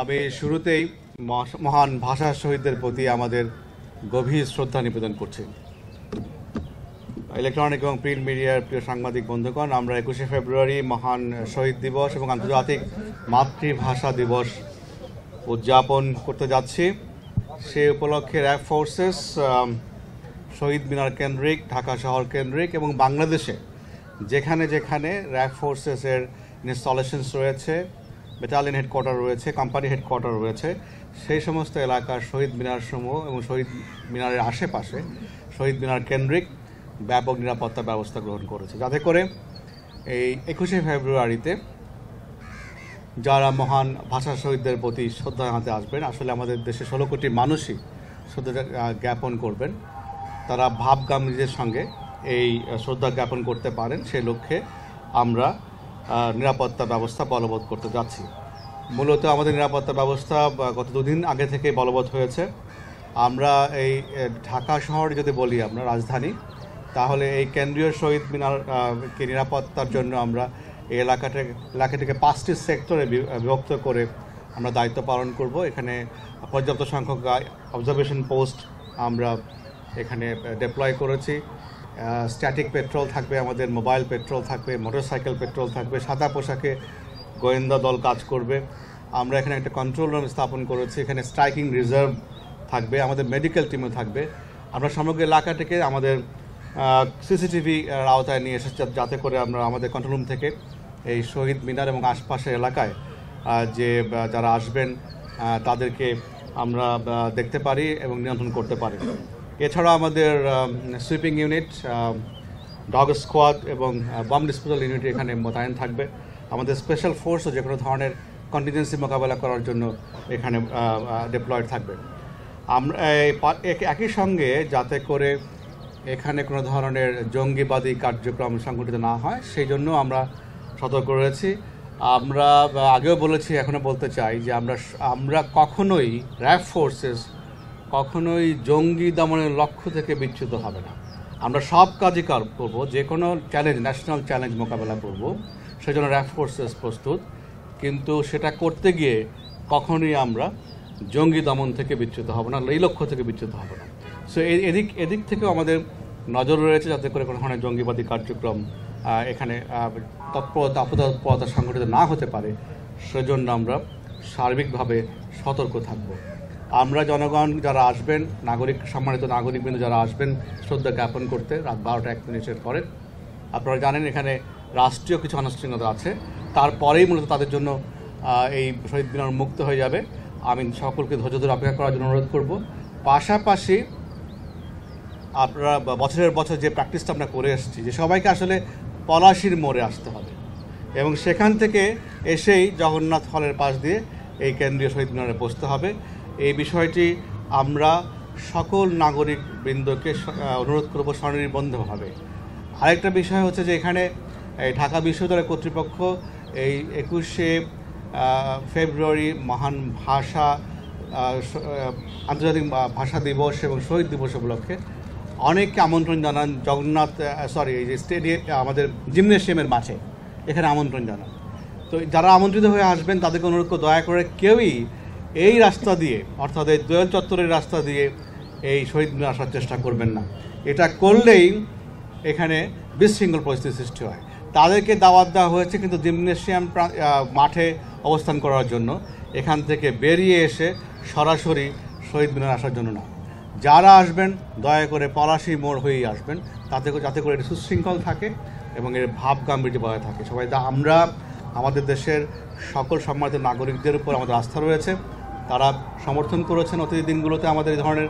আমি শুরুতেই মহান ভাষা শহীদদের প্রতি আমাদের গভীর শ্রদ্ধা নিবেদন করছি ইলেকট্রনিক এবং প্রিন্ট মিডিয়ার প্রিয় সাংবাদিক বন্ধুগণ আমরা একুশে ফেব্রুয়ারি মহান শহীদ দিবস এবং আন্তর্জাতিক মাতৃভাষা দিবস উদযাপন করতে যাচ্ছি সে উপলক্ষে র্যাব ফোর্সেস শহীদ মিনার কেন্দ্রিক ঢাকা শহর কেন্দ্রিক এবং বাংলাদেশে যেখানে যেখানে র্যাব ফোর্সেসের ইনস্টলেশনস রয়েছে ব্যাটালিয়ন হেডকোয়ার্টার রয়েছে কোম্পানি হেডকোয়ার্টার রয়েছে সেই সমস্ত এলাকার শহীদ মিনার সমূহ এবং শহীদ মিনারের আশেপাশে শহীদ মিনার কেন্দ্রিক ব্যাপক নিরাপত্তা ব্যবস্থা গ্রহণ করেছে যাতে করে এই একুশে ফেব্রুয়ারিতে যারা মহান ভাষা শহীদদের প্রতি শ্রদ্ধা জানাতে আসবেন আসলে আমাদের দেশে ষোলো কোটি মানুষই শ্রদ্ধা জ্ঞাপন করবেন তারা ভাবগামীদের সঙ্গে এই শ্রদ্ধা জ্ঞাপন করতে পারেন সে লক্ষ্যে আমরা নিরাপত্তা ব্যবস্থা বলবৎ করতে যাচ্ছি মূলত আমাদের নিরাপত্তা ব্যবস্থা গত দুদিন আগে থেকে বলবৎ হয়েছে আমরা এই ঢাকা শহর যদি বলি আমরা রাজধানী তাহলে এই কেন্দ্রীয় শহীদ মিনার কে নিরাপত্তার জন্য আমরা এই এলাকাটা এলাকাটিকে পাঁচটি সেক্টরে বিভক্ত করে আমরা দায়িত্ব পালন করব এখানে পর্যাপ্ত সংখ্যক অবজারভেশন পোস্ট আমরা এখানে ডেপ্লয় করেছি স্ট্যাটিক পেট্রোল থাকবে আমাদের মোবাইল পেট্রোল থাকবে মোটরসাইকেল পেট্রোল থাকবে সাদা পোশাকে গোয়েন্দা দল কাজ করবে আমরা এখানে একটা কন্ট্রোল রুম স্থাপন করেছি এখানে স্ট্রাইকিং রিজার্ভ থাকবে আমাদের মেডিকেল টিমও থাকবে আমরা সমগ্র এলাকাটিকে আমাদের সিসিটিভি আওতায় নিয়ে এসেছি যাতে করে আমরা আমাদের কন্ট্রোল রুম থেকে এই শহীদ মিনার এবং আশপাশের এলাকায় যে যারা আসবেন তাদেরকে আমরা দেখতে পারি এবং নিয়ন্ত্রণ করতে পারি এছাড়া আমাদের সুইপিং ইউনিট ডগ স্কোয়াড এবং বম ডিসপোজাল ইউনিট এখানে মোতায়েন থাকবে আমাদের স্পেশাল ফোর্সও যে কোনো ধরনের কন্টিজেন্সি মোকাবেলা করার জন্য এখানে ডিপ্লয়েড থাকবে আমরা একই সঙ্গে যাতে করে এখানে কোনো ধরনের জঙ্গিবাদী কার্যক্রম সংগঠিত না হয় সেই জন্য আমরা সতর্ক রয়েছি আমরা আগেও বলেছি এখনও বলতে চাই যে আমরা আমরা কখনোই র্যাব ফোর্সেস কখনোই জঙ্গি দমনের লক্ষ্য থেকে বিচ্ছুত হবে না আমরা সব কাজই করব যে কোনো চ্যালেঞ্জ ন্যাশনাল চ্যালেঞ্জ মোকাবেলা করব সেজন্য র্যাফ ফোর্সেস প্রস্তুত কিন্তু সেটা করতে গিয়ে কখনোই আমরা জঙ্গি দমন থেকে বিচ্যুত হব না এই লক্ষ্য থেকে বিচ্যুত হব না সো এদিক এদিক থেকেও আমাদের নজর রয়েছে যাতে করে কোনো ধরনের জঙ্গিবাদী কার্যক্রম এখানে তৎপরতা আপদাপরতা সংঘটিত না হতে পারে সেজন্য আমরা সার্বিকভাবে সতর্ক থাকবো আমরা জনগণ যারা আসবেন নাগরিক সম্মানিত নাগরিকবৃন্দ যারা আসবেন শ্রদ্ধা জ্ঞাপন করতে রাত বারোটা এক মিনিটের পরে আপনারা জানেন এখানে রাষ্ট্রীয় কিছু আনুষ্ঠানিকতা আছে তারপরেই মূলত তাদের জন্য এই শহীদ মিনার মুক্ত হয়ে যাবে আমি সকলকে ধৈর্য ধরে অপেক্ষা করার জন্য অনুরোধ করব পাশাপাশি আপনারা বছরের বছর যে প্র্যাকটিসটা আমরা করে এসেছি যে সবাইকে আসলে পলাশির মোড়ে আসতে হবে এবং সেখান থেকে এসেই জগন্নাথ হলের পাশ দিয়ে এই কেন্দ্রীয় শহীদ মিনারে বসতে হবে এই বিষয়টি আমরা সকল নাগরিক বৃন্দকে অনুরোধ করব স্বনির্বন্ধভাবে আরেকটা বিষয় হচ্ছে যে এখানে ঢাকা বিশ্ববিদ্যালয় কর্তৃপক্ষ এই একুশে ফেব্রুয়ারি মহান ভাষা আন্তর্জাতিক ভাষা দিবস এবং শহীদ দিবস উপলক্ষে অনেককে আমন্ত্রণ জানান জগন্নাথ সরি এই যে স্টেডিয়াম আমাদের জিমনেশিয়ামের মাঠে এখানে আমন্ত্রণ জানান তো যারা আমন্ত্রিত হয়ে আসবেন তাদেরকে অনুরোধ দয়া করে কেউই এই রাস্তা দিয়ে অর্থাৎ এই দোয়াল চত্বরের রাস্তা দিয়ে এই শহীদ মিনার আসার চেষ্টা করবেন না এটা করলেই এখানে বিশৃঙ্খল পরিস্থিতি সৃষ্টি হয় তাদেরকে দাওয়াত দেওয়া হয়েছে কিন্তু জিমনেশিয়াম মাঠে অবস্থান করার জন্য এখান থেকে বেরিয়ে এসে সরাসরি শহীদ মিনার আসার জন্য না যারা আসবেন দয়া করে পলাশি মোড় হয়েই আসবেন তাতে যাতে করে এটা সুশৃঙ্খল থাকে এবং এর ভাব গাম্ভীর্য বজায় থাকে সবাই আমরা আমাদের দেশের সকল সম্মানিত নাগরিকদের উপর আমাদের আস্থা রয়েছে তারা সমর্থন করেছেন অতীত দিনগুলোতে আমাদের এই ধরনের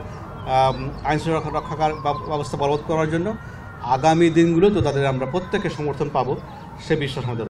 আইন রক্ষাকার ব্যবস্থা বলবৎ করার জন্য আগামী দিনগুলোতেও তাদের আমরা প্রত্যেকে সমর্থন পাবো সে বিশ্বাস আমাদের